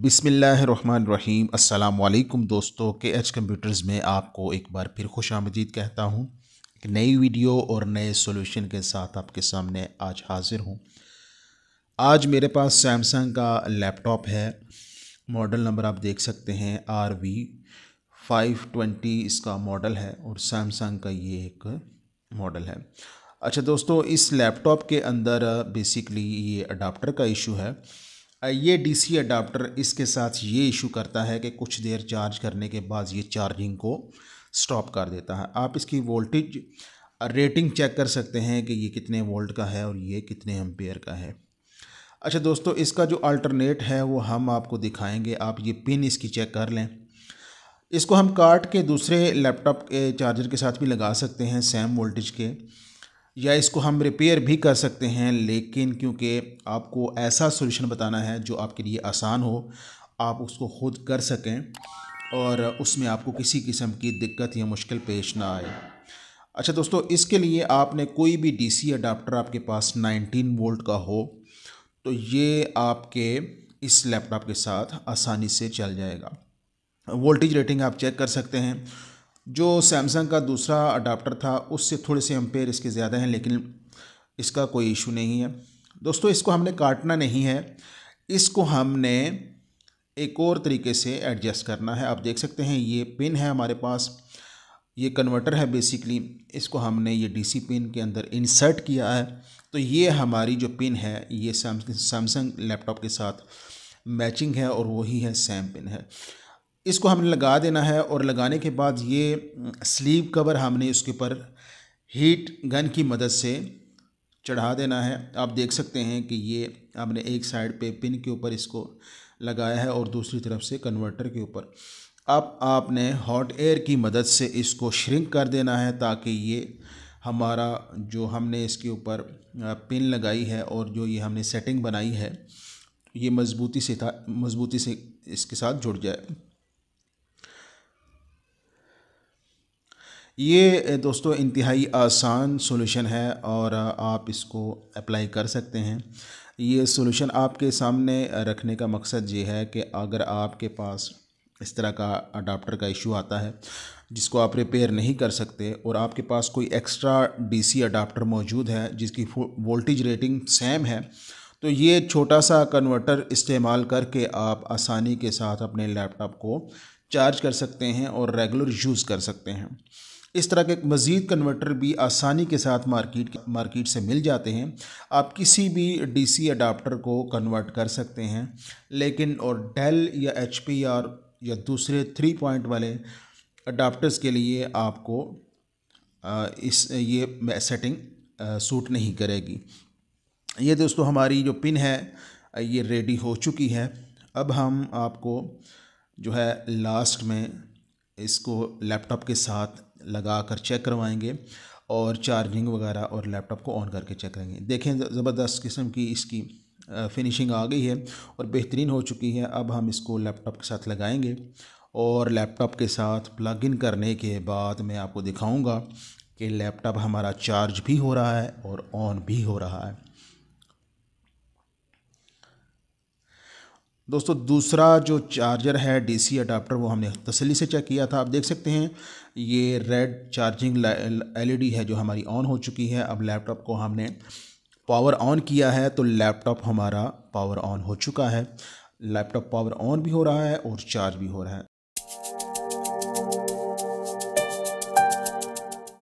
बिसमीम अल्लाम दोस्तों के एच कंप्यूटर्स में आपको एक बार फिर खुश आमदीद कहता हूँ एक नई वीडियो और नए सॉल्यूशन के साथ आपके सामने आज हाज़िर हूँ आज मेरे पास सैमसंग का लैपटॉप है मॉडल नंबर आप देख सकते हैं आर वी फाइव ट्वेंटी इसका मॉडल है और सैमसंग का ये एक मॉडल है अच्छा दोस्तों इस लैपटॉप के अंदर बेसिकली ये अडाप्टर का इशू है ये डीसी अडाप्टर इसके साथ ये इशू करता है कि कुछ देर चार्ज करने के बाद ये चार्जिंग को स्टॉप कर देता है आप इसकी वोल्टेज रेटिंग चेक कर सकते हैं कि ये कितने वोल्ट का है और ये कितने एम्पेयर का है अच्छा दोस्तों इसका जो अल्टरनेट है वो हम आपको दिखाएंगे आप ये पिन इसकी चेक कर लें इसको हम काट के दूसरे लैपटॉप के चार्जर के साथ भी लगा सकते हैं सेम वोल्टेज के या इसको हम रिपेयर भी कर सकते हैं लेकिन क्योंकि आपको ऐसा सोल्यूशन बताना है जो आपके लिए आसान हो आप उसको खुद कर सकें और उसमें आपको किसी किस्म की दिक्कत या मुश्किल पेश ना आए अच्छा दोस्तों इसके लिए आपने कोई भी डीसी अडाप्टर आपके पास 19 वोल्ट का हो तो ये आपके इस लैपटॉप के साथ आसानी से चल जाएगा वोल्टेज रेटिंग आप चेक कर सकते हैं जो सैमसंग का दूसरा अडाप्टर था उससे थोड़े से एम्पेयर इसके ज़्यादा हैं लेकिन इसका कोई इशू नहीं है दोस्तों इसको हमने काटना नहीं है इसको हमने एक और तरीके से एडजस्ट करना है आप देख सकते हैं ये पिन है हमारे पास ये कन्वर्टर है बेसिकली इसको हमने ये डीसी पिन के अंदर इंसर्ट किया है तो ये हमारी जो पिन है ये सैमसंग लैपटॉप के साथ मैचिंग है और वही है सैम पिन है इसको हमने लगा देना है और लगाने के बाद ये स्लीव कवर हमने उसके ऊपर हीट गन की मदद से चढ़ा देना है आप देख सकते हैं कि ये हमने एक साइड पे पिन के ऊपर इसको लगाया है और दूसरी तरफ से कन्वर्टर के ऊपर अब आपने हॉट एयर की मदद से इसको श्रिंक कर देना है ताकि ये हमारा जो हमने इसके ऊपर पिन लगाई है और जो ये हमने सेटिंग बनाई है ये मज़बूती से था मज़बूती से इसके साथ जुड़ जाए ये दोस्तों इंतहाई आसान सॉल्यूशन है और आप इसको अप्लाई कर सकते हैं ये सॉल्यूशन आपके सामने रखने का मकसद ये है कि अगर आपके पास इस तरह का अडाप्टर का इशू आता है जिसको आप रिपेयर नहीं कर सकते और आपके पास कोई एक्स्ट्रा डीसी अडाप्टर मौजूद है जिसकी वोल्टेज रेटिंग सेम है तो ये छोटा सा कन्वर्टर इस्तेमाल करके आप आसानी के साथ अपने लैपटॉप को चार्ज कर सकते हैं और रेगुलर यूज़ कर सकते हैं इस तरह के मज़ीद कन्वर्टर भी आसानी के साथ मार्केट मार्केट से मिल जाते हैं आप किसी भी डीसी अडाप्टर को कन्वर्ट कर सकते हैं लेकिन और डेल या एच आर या दूसरे थ्री पॉइंट वाले अडाप्टर्स के लिए आपको इस ये सेटिंग सूट नहीं करेगी ये दोस्तों हमारी जो पिन है ये रेडी हो चुकी है अब हम आपको जो है लास्ट में इसको लैपटॉप के साथ लगा कर चेक करवाएंगे और चार्जिंग वगैरह और लैपटॉप को ऑन करके चेक करेंगे देखें ज़बरदस्त किस्म की इसकी फिनिशिंग आ गई है और बेहतरीन हो चुकी है अब हम इसको लैपटॉप के साथ लगाएंगे और लैपटॉप के साथ प्लग इन करने के बाद मैं आपको दिखाऊंगा कि लैपटॉप हमारा चार्ज भी हो रहा है और ऑन भी हो रहा है दोस्तों दूसरा जो चार्जर है डीसी अडाप्टर वो हमने तसली से चेक किया था आप देख सकते हैं ये रेड चार्जिंग एलईडी है जो हमारी ऑन हो चुकी है अब लैपटॉप को हमने पावर ऑन किया है तो लैपटॉप हमारा पावर ऑन हो चुका है लैपटॉप पावर ऑन भी हो रहा है और चार्ज भी हो रहा है